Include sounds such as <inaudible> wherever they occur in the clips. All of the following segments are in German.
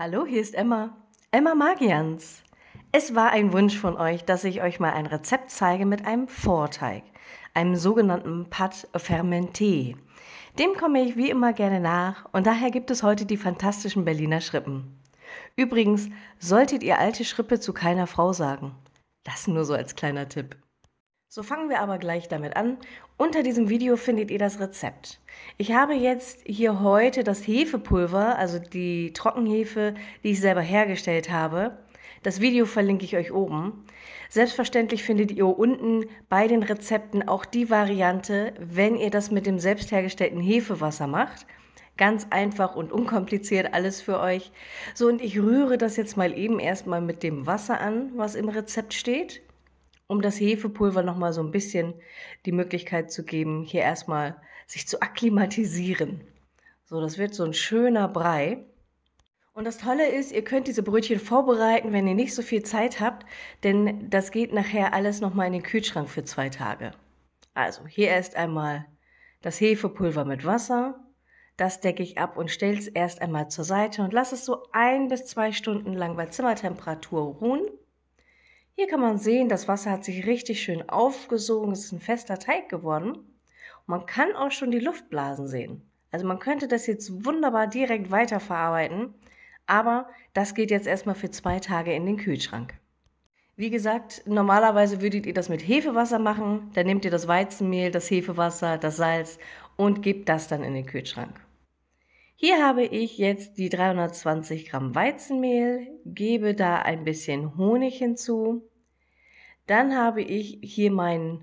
Hallo, hier ist Emma. Emma Magians. Es war ein Wunsch von euch, dass ich euch mal ein Rezept zeige mit einem Vorteig, einem sogenannten Pâte fermenté. Dem komme ich wie immer gerne nach und daher gibt es heute die fantastischen Berliner Schrippen. Übrigens solltet ihr alte Schrippe zu keiner Frau sagen. Das nur so als kleiner Tipp. So fangen wir aber gleich damit an. Unter diesem Video findet ihr das Rezept. Ich habe jetzt hier heute das Hefepulver, also die Trockenhefe, die ich selber hergestellt habe. Das Video verlinke ich euch oben. Selbstverständlich findet ihr unten bei den Rezepten auch die Variante, wenn ihr das mit dem selbst hergestellten Hefewasser macht. Ganz einfach und unkompliziert alles für euch. So, und ich rühre das jetzt mal eben erstmal mit dem Wasser an, was im Rezept steht um das Hefepulver nochmal so ein bisschen die Möglichkeit zu geben, hier erstmal sich zu akklimatisieren. So, das wird so ein schöner Brei. Und das Tolle ist, ihr könnt diese Brötchen vorbereiten, wenn ihr nicht so viel Zeit habt, denn das geht nachher alles nochmal in den Kühlschrank für zwei Tage. Also, hier erst einmal das Hefepulver mit Wasser. Das decke ich ab und stelle es erst einmal zur Seite und lasse es so ein bis zwei Stunden lang bei Zimmertemperatur ruhen. Hier kann man sehen, das Wasser hat sich richtig schön aufgesogen, es ist ein fester Teig geworden. Und man kann auch schon die Luftblasen sehen. Also man könnte das jetzt wunderbar direkt weiterverarbeiten, aber das geht jetzt erstmal für zwei Tage in den Kühlschrank. Wie gesagt, normalerweise würdet ihr das mit Hefewasser machen. Dann nehmt ihr das Weizenmehl, das Hefewasser, das Salz und gebt das dann in den Kühlschrank. Hier habe ich jetzt die 320 Gramm Weizenmehl, gebe da ein bisschen Honig hinzu, dann habe ich hier meinen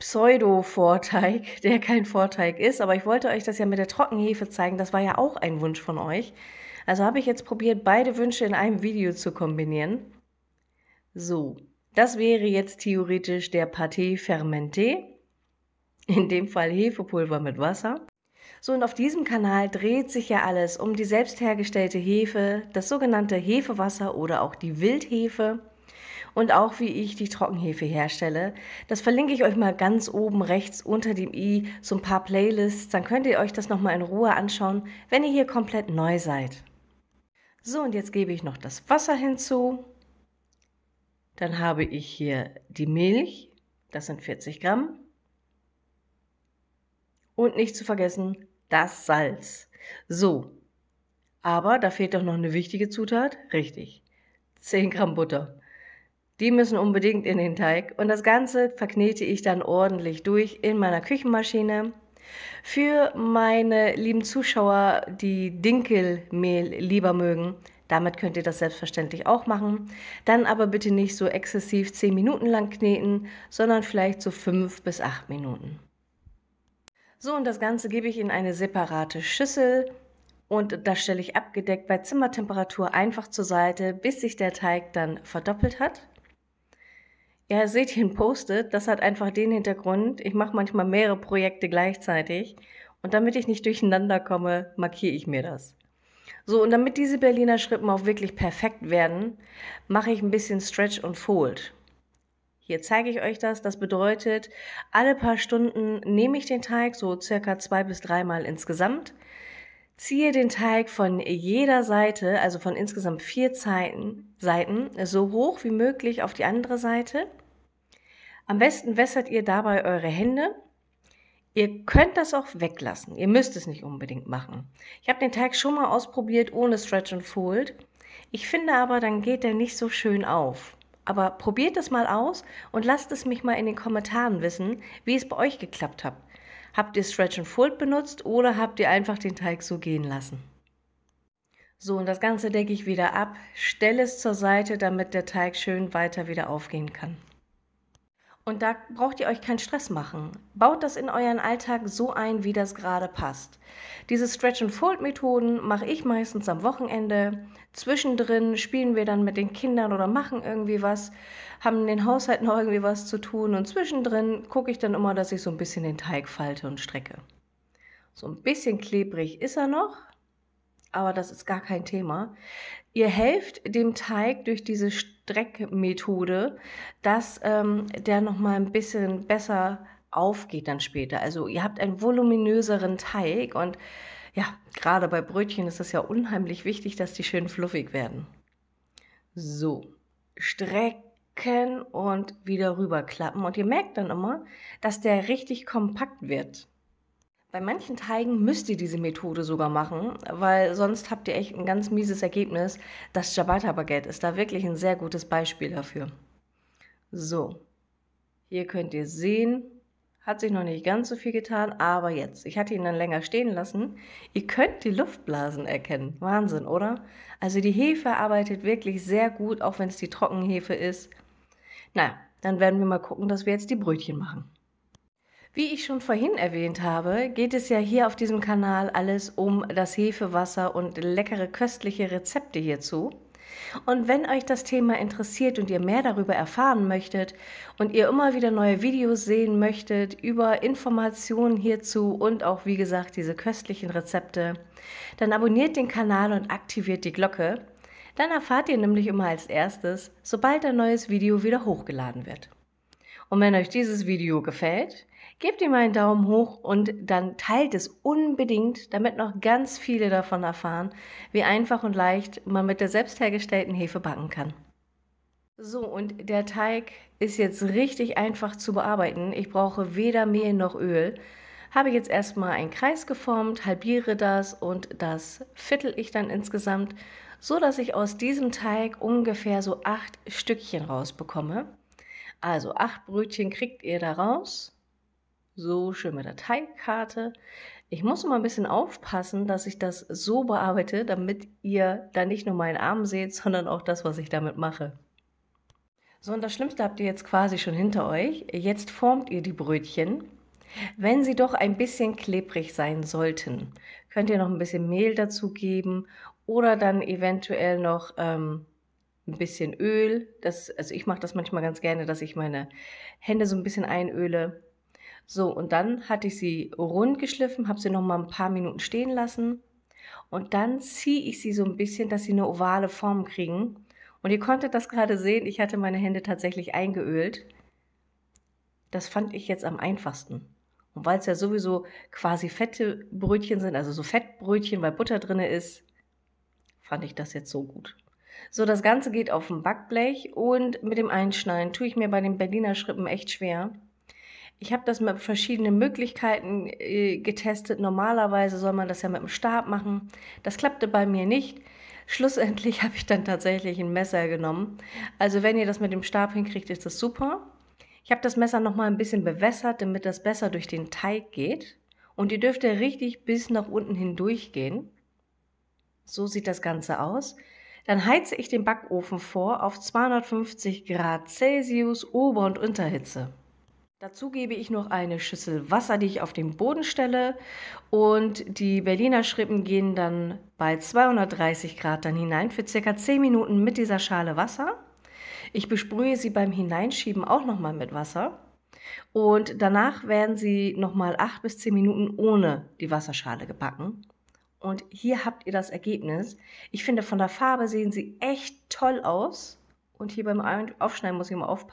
Pseudo-Vorteig, <laughs> der kein Vorteig ist, aber ich wollte euch das ja mit der Trockenhefe zeigen. Das war ja auch ein Wunsch von euch. Also habe ich jetzt probiert, beide Wünsche in einem Video zu kombinieren. So, das wäre jetzt theoretisch der Pâté Fermenté. In dem Fall Hefepulver mit Wasser. So, und auf diesem Kanal dreht sich ja alles um die selbst hergestellte Hefe, das sogenannte Hefewasser oder auch die Wildhefe und auch wie ich die Trockenhefe herstelle. Das verlinke ich euch mal ganz oben rechts unter dem i, so ein paar Playlists, dann könnt ihr euch das nochmal in Ruhe anschauen, wenn ihr hier komplett neu seid. So, und jetzt gebe ich noch das Wasser hinzu. Dann habe ich hier die Milch, das sind 40 Gramm. Und nicht zu vergessen, das Salz. So, aber da fehlt doch noch eine wichtige Zutat, richtig. 10 Gramm Butter. Die müssen unbedingt in den Teig. Und das Ganze verknete ich dann ordentlich durch in meiner Küchenmaschine. Für meine lieben Zuschauer, die Dinkelmehl lieber mögen, damit könnt ihr das selbstverständlich auch machen. Dann aber bitte nicht so exzessiv 10 Minuten lang kneten, sondern vielleicht so 5 bis 8 Minuten. So, und das Ganze gebe ich in eine separate Schüssel und das stelle ich abgedeckt bei Zimmertemperatur einfach zur Seite, bis sich der Teig dann verdoppelt hat. Ja, seht ihr ein Post-it, das hat einfach den Hintergrund, ich mache manchmal mehrere Projekte gleichzeitig und damit ich nicht durcheinander komme, markiere ich mir das. So, und damit diese Berliner Schrippen auch wirklich perfekt werden, mache ich ein bisschen Stretch und Fold. Hier zeige ich euch das. Das bedeutet, alle paar Stunden nehme ich den Teig so circa zwei bis dreimal insgesamt, Ziehe den Teig von jeder Seite, also von insgesamt vier Seiten, Seiten so hoch wie möglich auf die andere Seite. Am besten wässert ihr dabei eure Hände. Ihr könnt das auch weglassen. Ihr müsst es nicht unbedingt machen. Ich habe den Teig schon mal ausprobiert ohne Stretch and Fold. Ich finde aber, dann geht der nicht so schön auf. Aber probiert es mal aus und lasst es mich mal in den Kommentaren wissen, wie es bei euch geklappt hat. Habt ihr Stretch and Fold benutzt oder habt ihr einfach den Teig so gehen lassen? So, und das Ganze decke ich wieder ab, stelle es zur Seite, damit der Teig schön weiter wieder aufgehen kann. Und da braucht ihr euch keinen Stress machen. Baut das in euren Alltag so ein, wie das gerade passt. Diese Stretch-and-Fold-Methoden mache ich meistens am Wochenende. Zwischendrin spielen wir dann mit den Kindern oder machen irgendwie was, haben den Haushalt <laughs> noch irgendwie was zu tun. Und zwischendrin gucke ich dann immer, dass ich so ein bisschen den Teig falte und strecke. So ein bisschen klebrig ist er noch, aber das ist gar kein Thema. Ihr helft dem Teig durch diese Streckmethode, dass ähm, der mal ein bisschen besser aufgeht dann später. Also ihr habt einen voluminöseren Teig und ja, gerade bei Brötchen ist es ja unheimlich wichtig, dass die schön fluffig werden. So, strecken und wieder rüberklappen. Und ihr merkt dann immer, dass der richtig kompakt wird. Bei manchen Teigen müsst ihr diese Methode sogar machen, weil sonst habt ihr echt ein ganz mieses Ergebnis. Das Ciabatta Baguette ist da wirklich ein sehr gutes Beispiel dafür. So, hier könnt ihr sehen, hat sich noch nicht ganz so viel getan, aber jetzt. Ich hatte ihn dann länger stehen lassen. Ihr könnt die Luftblasen erkennen. Wahnsinn, oder? Also die Hefe arbeitet wirklich sehr gut, auch wenn es die Trockenhefe ist. Naja, dann werden wir mal gucken, dass wir jetzt die Brötchen machen. Wie ich schon vorhin erwähnt habe, geht es ja hier auf diesem Kanal alles um das Hefewasser und leckere köstliche Rezepte hierzu. Und wenn euch das Thema interessiert und ihr mehr darüber erfahren möchtet und ihr immer wieder neue Videos sehen möchtet über Informationen hierzu und auch wie gesagt diese köstlichen Rezepte, dann abonniert den Kanal und aktiviert die Glocke. Dann erfahrt ihr nämlich immer als erstes, sobald ein neues Video wieder hochgeladen wird. Und wenn euch dieses Video gefällt, Gebt ihm einen Daumen hoch und dann teilt es unbedingt, damit noch ganz viele davon erfahren, wie einfach und leicht man mit der selbst hergestellten Hefe backen kann. So, und der Teig ist jetzt richtig einfach zu bearbeiten. Ich brauche weder Mehl noch Öl. Habe jetzt erstmal einen Kreis geformt, halbiere das und das viertel ich dann insgesamt, so dass ich aus diesem Teig ungefähr so acht Stückchen rausbekomme. Also acht Brötchen kriegt ihr da raus. So, schön mit der Teigkarte. Ich muss immer ein bisschen aufpassen, dass ich das so bearbeite, damit ihr da nicht nur meinen Arm seht, <laughs> sondern auch das, was ich damit mache. So, und das Schlimmste habt ihr jetzt quasi schon hinter euch. Jetzt formt ihr die Brötchen. Wenn sie doch ein bisschen klebrig sein sollten, könnt ihr noch ein bisschen Mehl dazugeben oder dann eventuell noch ähm, ein bisschen Öl. Das, also ich mache das manchmal ganz gerne, dass ich meine Hände so ein bisschen einöle so, und dann hatte ich sie rund geschliffen, habe sie noch mal ein paar Minuten stehen lassen. Und dann ziehe ich sie so ein bisschen, dass sie eine ovale Form kriegen. Und ihr konntet das gerade sehen, ich hatte meine Hände tatsächlich eingeölt. Das fand ich jetzt am einfachsten. Und weil es ja sowieso quasi fette Brötchen sind, also so Fettbrötchen, weil Butter drin ist, fand ich das jetzt so gut. So, das Ganze geht auf dem Backblech und mit dem Einschneiden tue ich mir bei den Berliner Schrippen echt schwer. Ich habe das mit verschiedenen Möglichkeiten äh, getestet. Normalerweise soll man das ja mit dem Stab machen. Das klappte bei mir nicht. Schlussendlich <laughs> habe ich dann tatsächlich ein Messer genommen. Also wenn ihr das mit dem Stab hinkriegt, ist das super. Ich habe das Messer noch mal ein bisschen bewässert, damit das besser durch den Teig geht. Und ihr dürft ja richtig bis nach unten hindurch gehen. So sieht das Ganze aus. Dann heize ich den Backofen vor auf 250 Grad Celsius Ober- und Unterhitze. Dazu gebe ich noch eine Schüssel Wasser, die ich auf den Boden stelle und die Berliner Schrippen gehen dann bei 230 Grad dann hinein für circa 10 Minuten mit dieser Schale Wasser. Ich besprühe sie beim Hineinschieben auch nochmal mit Wasser. Und danach werden sie nochmal 8 bis 10 Minuten ohne die Wasserschale gebacken. Und hier habt ihr das Ergebnis. Ich finde, von der Farbe sehen sie echt toll aus. Und hier beim Aufschneiden muss ich mal aufpassen.